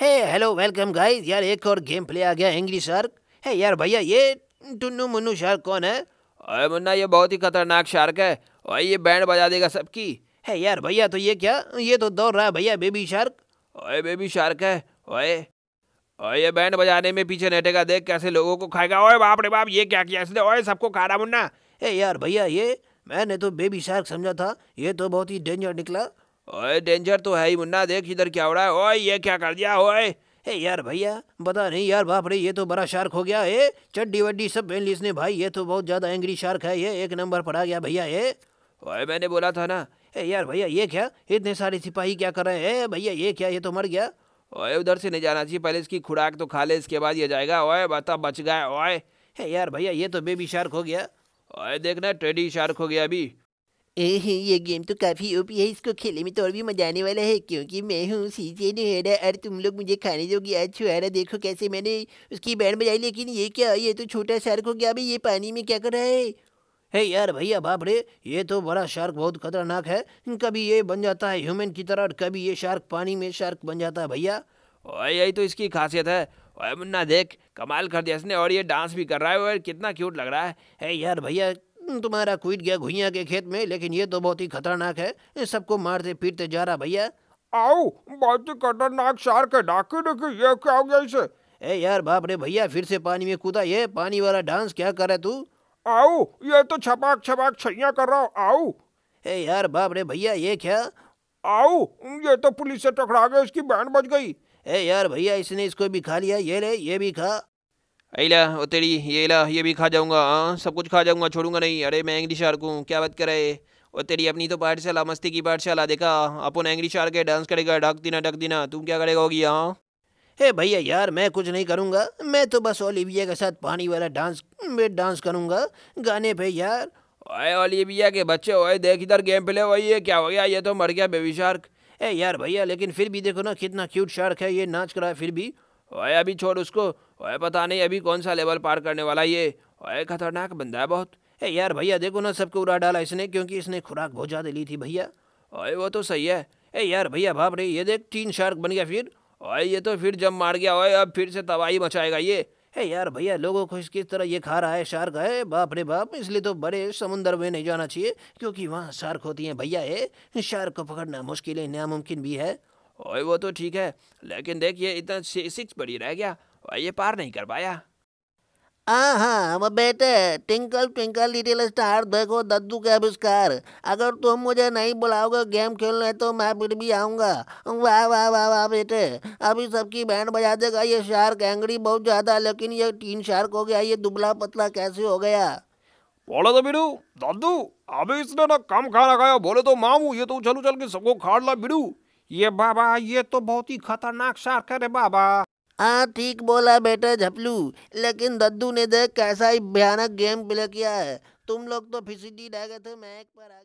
हे hello welcome guys यार एक और गेम प्ले आ गया एंग्री शार्क है यार भैया ये टुन्नू मुन्नू शार्क कौन है अरे मुन्ना ये बहुत ही खतरनाक शार्क है और ये बैंड बजा देगा सबकी है यार भैया तो ये क्या ये तो दौड़ रहा है भैया बेबी शार्क अरे बेबी शार्क है ओए और ये बैंड बजाने में पीछे नेटेगा देख कैसे लोगों को खाएगा ओए बाप रे बाप ये क्या किया इसने ओए सबको खा रहा मुन्ना है यार भैया ये मैंने तो बेबी शार्क समझा था ये तो बहुत ही डेंजर निकला ओए डेंजर तो है ही मुन्ना देख इधर क्या हो रहा है ओए ये क्या कर दिया ओए हे यार भैया पता नहीं यार बाप रे ये तो बड़ा शार्क हो गया है चड्डी वड्डी सब पहन ली इसने भाई ये तो बहुत ज़्यादा एंग्री शार्क है ये एक नंबर पड़ा गया भैया ये ओए मैंने बोला था ना हे यार भैया ये क्या इतने सारे सिपाही क्या कर रहे हैं भैया ये क्या ये तो मर गया ओए उधर से नहीं जाना चाहिए पहले इसकी खुराक तो खा ले इसके बाद ये जाएगा ओए बता बच गया ओए हे यार भैया ये तो बेबी शार्क हो गया ओए देखना टेडी शार्क हो गया अभी ये गेम तो काफ़ी ओपी है इसको खेलने में तो और भी मजा आने वाला है क्योंकि मैं हूँ सी जे नेहरा और तुम लोग मुझे खाने दोगे आज छुहारा देखो कैसे मैंने उसकी बैंड बजाई लेकिन ये क्या ये तो छोटा शार्क हो गया अभी ये पानी में क्या कर रहा है है यार भैया बाप रे ये तो बड़ा शार्क बहुत खतरनाक है कभी ये बन जाता है ह्यूमन की तरह और कभी ये शार्क पानी में शार्क बन जाता है भैया और यही तो इसकी खासियत है मुन्ना देख कमाल कर दिया इसने और ये डांस भी कर रहा है और कितना क्यूट लग रहा है है यार भैया तुम्हारा क्विट गया घुइया के खेत में लेकिन ये तो बहुत ही खतरनाक है सबको मारते पीटते जा रहा भैया आओ बहुत ही खतरनाक शार्क है डाके डके ये क्या हो गया इसे ए यार बाप रे भैया फिर से पानी में कूदा ये पानी वाला डांस क्या कर रहा तू आओ ये तो छपाक छपाक छैया कर रहा हूँ आओ ए यार बाप रे भैया ये क्या आओ ये तो पुलिस से टकरा गया इसकी बैंड बज गई ए यार भैया इसने इसको भी खा लिया ये ले ये भी खा अला ओ तेरी ये ला ये भी खा जाऊँगा हाँ सब कुछ खा जाऊँगा छोड़ूंगा नहीं अरे मैं एंग्री शार्क हूँ क्या बात करे रहे और तेरी अपनी तो पाठशाला मस्ती की पाठशाला देखा अपन एंग्री शार्क है डांस करेगा ढक देना ढक देना तुम क्या करेगा होगी हाँ हे भैया यार मैं कुछ नहीं करूँगा मैं तो बस ओलिविया के साथ पानी वाला डांस में डांस करूँगा गाने पे यार ओए ओलिविया के बच्चे ओए देख इधर गेम प्ले वही है क्या हो गया ये तो मर गया बेबी शार्क ए यार भैया लेकिन फिर भी देखो ना कितना क्यूट शार्क है ये नाच करा है फिर भी ओए अभी छोड़ उसको ओए पता नहीं अभी कौन सा लेवल पार करने वाला ये ओए खतरनाक बंदा है बहुत ए यार भैया देखो ना सबको उड़ा डाला इसने क्योंकि इसने खुराक बहुत ज़्यादा ली थी भैया ओए वो तो सही है ए यार भैया भाप रे ये देख तीन शार्क बन गया फिर ओए ये तो फिर जब मार गया ओए अब फिर से तबाही मचाएगा ये है यार भैया लोगों को इसकी तरह ये खा रहा है शार्क है बाप रे बाप इसलिए तो बड़े समुंदर में नहीं जाना चाहिए क्योंकि वहाँ शार्क होती हैं भैया है शार्क को पकड़ना मुश्किल है नामुमकिन भी है ओए वो तो ठीक है लेकिन देखिए इतना सिक्स पड़ी रह गया ये पार नहीं कर पाया हाँ हाँ बेटे ट्विंकल ट्विंकल लिटिल स्टार देखो दद्दू के आविष्कार अगर तुम मुझे नहीं बुलाओगे गेम खेलने तो मैं फिर भी आऊँगा वाह वाह वाह वाह बेटे अभी सबकी बैंड बजा देगा ये शार्क एंगड़ी बहुत ज़्यादा लेकिन ये तीन शार्क हो गया ये दुबला पतला कैसे हो गया बोले तो बिडू दद्दू अभी इसने ना कम खाना खाया बोले तो मामू ये तो चलो चल के सबको खाड़ ला बिडू ये बाबा ये तो बहुत ही खतरनाक शार्क है रे बाबा हाँ ठीक बोला बेटा झपलू लेकिन दद्दू ने देख कैसा ही भयानक गेम प्ले किया है तुम लोग तो फिसड्डी रह गए थे मैं एक पर आ गया